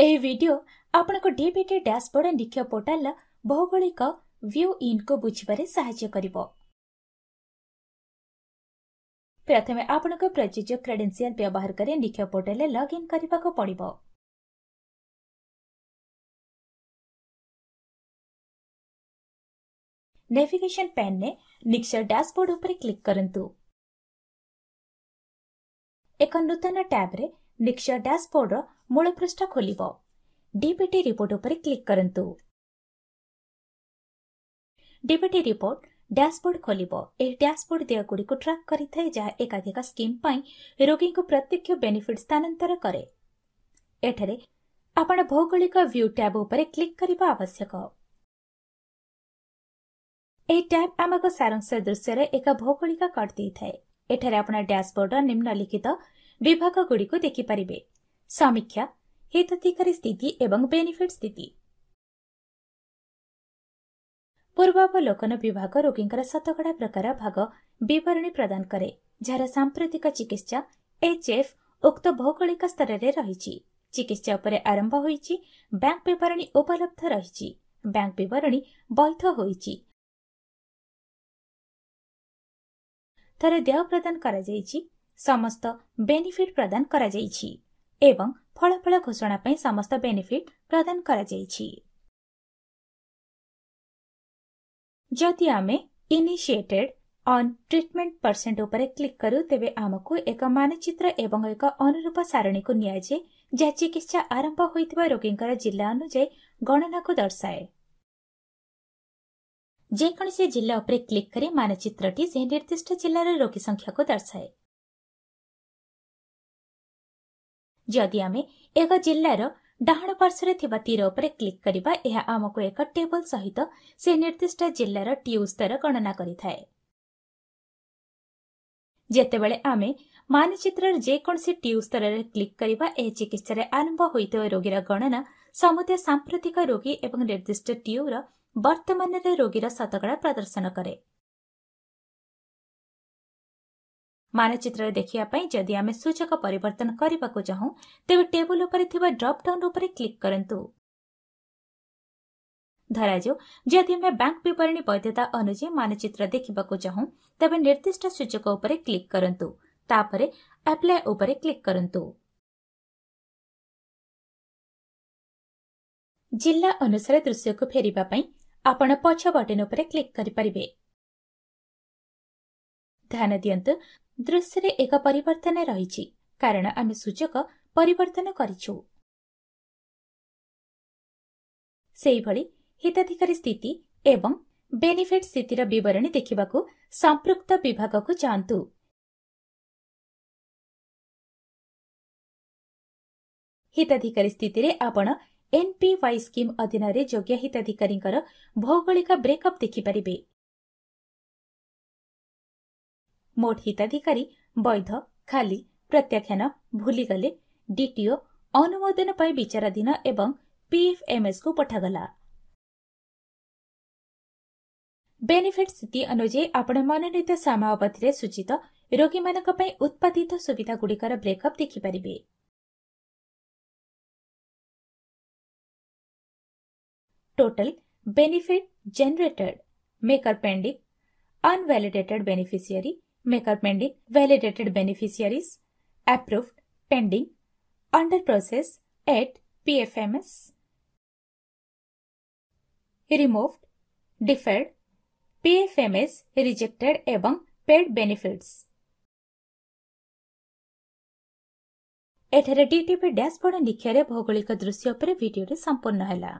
ଏହି ଭିଡ଼ିଓ ଆପଣଙ୍କ DBT dashboard ନିଖ୍ୟ ପୋର୍ଟାଲର ଭୌଗୋଳିକ ଭ୍ୟୁ ଇନ୍କୁ ବୁଝିବାରେ ସାହାଯ୍ୟ କରିବ ପ୍ରଥମେ ଆପଣଙ୍କ ପ୍ରଯୁଜ୍ୟ କ୍ରେଡେନ୍ସିଆଲ ବ୍ୟବହାର କରି ନିଖ୍ୟ ପୋର୍ଟାଲରେ ଲଗ୍ ଇନ୍ କରିବାକୁ ପଡ଼ିବ ନେଭିଗେସନ୍ ପ୍ୟାନ୍ରେ ନିକ୍ସର ଡ୍ୟାସ୍ବୋର୍ଡ ଉପରେ କ୍ଲିକ୍ କରନ୍ତୁ ଏକ ନୂତନ ଟ୍ୟାବ୍ରେ ନିକ୍ସର ଡ୍ୟାସ୍ବୋର୍ଡର ମୂଳ ପୃଷ୍ଠ ଖୋଲିବ ଡିବିଟି ରିପୋର୍ଟ ଉପରେ କ୍ଲିକ୍ କରନ୍ତୁ ଡିବିଟି ରିପୋର୍ଟ ଡ୍ୟାସ୍ବୋର୍ଡ ଖୋଲିବ ଏହି ଡ୍ୟାସ୍ବୋର୍ଡ ଦେୟଗୁଡ଼ିକୁ ଟ୍ରାକ୍ କରିଥାଏ ଯାହା ଏକାଧିକ ସ୍କିମ୍ ପାଇଁ ରୋଗୀଙ୍କୁ ପ୍ରତ୍ୟକ୍ଷ ବେନିଫିଟ୍ ସ୍ଥାନାନ୍ତର କରେ ଏଠାରେ ଆପଣ ଭୌଗୋଳିକ ଭ୍ୟୁ ଟ୍ୟାବ୍ ଉପରେ କ୍ଲିକ୍ କରିବା ଆବଶ୍ୟକ ଏହି ଟ୍ୟାବ୍ ଆମକୁ ସାରାଂଶ ଦୃଶ୍ୟରେ ଏକ ଭୌଗୋଳିକ କାର୍ଡ ଦେଇଥାଏ ଏଠାରେ ଆପଣ ଡ୍ୟାସ୍ବୋର୍ଡର ନିମ୍ନଲିଖିତ ବିଭାଗଗୁଡ଼ିକୁ ଦେଖିପାରିବେ ସମୀକ୍ଷା ହିତାଧିକାରୀ ସ୍ଥିତି ଏବଂ ବେନିଫିଟ୍ ସ୍ଥିତି ପୂର୍ବାବଲୋକନ ବିଭାଗ ରୋଗୀଙ୍କର ଶତକଡ଼ା ପ୍ରକାର ଭାଗ ବିବରଣୀ ପ୍ରଦାନ କରେ ଯାହାର ସାମ୍ପ୍ରତିକ ଚିକିତ୍ସା ଏଚ୍ଏଫ୍ ଉକ୍ତ ଭୌଗୋଳିକ ସ୍ତରରେ ରହିଛି ଚିକିତ୍ସା ଉପରେ ଆରମ୍ଭ ହୋଇଛି ବ୍ୟାଙ୍କ ବିବରଣୀ ଉପଲବ୍ଧ ରହିଛି ବ୍ୟାଙ୍କ ବିବରଣୀ ବୈଧ ହୋଇଛି ଥରେ ଦେୟ ପ୍ରଦାନ କରାଯାଇଛି ସମସ୍ତ ବେନିଫିଟ୍ ପ୍ରଦାନ କରାଯାଇଛି ଏବଂ ଫଳାଫଳ ଘୋଷଣା ପାଇଁ ସମସ୍ତ ବେନିଫିଟ୍ ପ୍ରଦାନ କରାଯାଇଛି ଯଦି ଆମେ ଇନିସିଏଟେଡ୍ ଅନ୍ ଟ୍ରିଟମେଣ୍ଟ ପରସେଣ୍ଟ ଉପରେ କ୍ଲିକ୍ କରୁ ତେବେ ଆମକୁ ଏକ ମାନଚିତ୍ର ଏବଂ ଏକ ଅନୁରୂପ ସାରଣୀକୁ ନିଆଯାଏ ଯାହା ଚିକିତ୍ସା ଆରମ୍ଭ ହୋଇଥିବା ରୋଗୀଙ୍କର ଜିଲ୍ଲା ଅନୁଯାୟୀ ଗଣନାକୁ ଦର୍ଶାଏ ଯେକୌଣସି ଜିଲ୍ଲା ଉପରେ କ୍ଲିକ୍ କରି ମାନଚିତ୍ରଟି ସେହି ନିର୍ଦ୍ଦିଷ୍ଟ ଜିଲ୍ଲାର ରୋଗୀ ସଂଖ୍ୟାକୁ ଦର୍ଶାଏ ଯଦି ଆମେ ଏକ ଜିଲ୍ଲାର ଡାହାଣ ପାର୍ଶ୍ୱରେ ଥିବା ତୀର ଉପରେ କ୍ଲିକ୍ କରିବା ଏହା ଆମକୁ ଏକ ଟେବୁଲ୍ ସହିତ ସେ ନିର୍ଦ୍ଦିଷ୍ଟ ଜିଲ୍ଲାର ଟିୟୁ ସ୍ତର ଗଣନା କରିଥାଏ ଯେତେବେଳେ ଆମେ ମାନଚିତ୍ରର ଯେକୌଣସି ଟିୟୁ ସ୍ତରରେ କ୍ଲିକ୍ କରିବା ଏହି ଚିକିତ୍ସାରେ ଆରମ୍ଭ ହୋଇଥିବା ରୋଗୀର ଗଣନା ସମୁଦାୟ ସାମ୍ପ୍ରତିକ ରୋଗୀ ଏବଂ ନିର୍ଦ୍ଦିଷ୍ଟ ଟିୟୁର ବର୍ତ୍ତମାନରେ ରୋଗୀର ଶତକଡ଼ା ପ୍ରଦର୍ଶନ କରେ ମାନଚିତ୍ରରେ ଦେଖିବା ପାଇଁ ଯଦି ଆମେ ସୂଚକ ପରିବର୍ତ୍ତନ କରିବାକୁ ଚାହୁଁ ତେବେ ଟେବୁଲ ଉପରେ ଥିବା ଡ୍ରପ୍ଡାଉନ୍ ଉପରେ କ୍ଲିକ୍ କରନ୍ତୁ ଧରାଯାଉ ଯଦି ଆମେ ବ୍ୟାଙ୍କ ବିବରଣୀ ବୈଧତା ଅନୁଯାୟୀ ମାନଚିତ୍ର ଦେଖିବାକୁ ଚାହୁଁ ତେବେ ନିର୍ଦ୍ଦିଷ୍ଟ ସୂଚକ ଉପରେ କ୍ଲିକ୍ କରନ୍ତୁ ତାପରେ ଆପ୍ଲାଏ ଉପରେ କ୍ଲିକ୍ କରନ୍ତୁ ଜିଲ୍ଲା ଅନୁସାରେ ଦୃଶ୍ୟକୁ ଫେରିବା ପାଇଁ ଆପଣ ପଛ ବଟନ୍ ଉପରେ କ୍ଲିକ୍ କରିପାରିବେ ଧ୍ୟାନ ଦିଅନ୍ତୁ ଦୃଶ୍ୟରେ ଏକ ପରିବର୍ତ୍ତନ ରହିଛି କାରଣ ଆମେ ସୂଚକ ପରିବର୍ତ୍ତନ କରିଛୁ ସେହିଭଳି ହିତାଧିକାରୀ ସ୍ଥିତି ଏବଂ ବେନିଫିଟ୍ ସ୍ଥିତିର ବିବରଣୀ ଦେଖିବାକୁ ସମ୍ପୃକ୍ତ ବିଭାଗକୁ ଯାଆନ୍ତୁ ହିତାଧିକାରୀ ସ୍ଥିତିରେ ଆପଣ ଏନ୍ପିୱାଇ ସ୍କିମ୍ ଅଧୀନରେ ଯୋଗ୍ୟ ହିତାଧିକାରୀଙ୍କର ଭୌଗୋଳିକ ବ୍ରେକ୍ଅପ୍ ଦେଖିପାରିବେ मोट हिताधिकारी बैध खाली प्रत्याख्यान भूलीगले डीटीओ अनुमोदन विचाराधीन एवं पीएफएमएस को पठागला बेनिफिट स्थित अनुजाई आपण मनोनीत समावधि सूचित रोगी मान उत्पादित सुविधागुड़िकर ब्रेकअप देखिपर total benefit generated maker pending unvalidated beneficiary maker pending validated beneficiaries approved pending under process at pfms removed deferred pfms rejected एवं paid benefits ଏଠାରେ ଡିଟିଭି ଡ୍ୟାସ୍ବୋର୍ଡ ନିଖ୍ୟରେ ଭୌଗୋଳିକ ଦୃଶ୍ୟ ଉପରେ ଭିଡିଓଟି ସମ୍ପୂର୍ଣ୍ଣ ହେଲା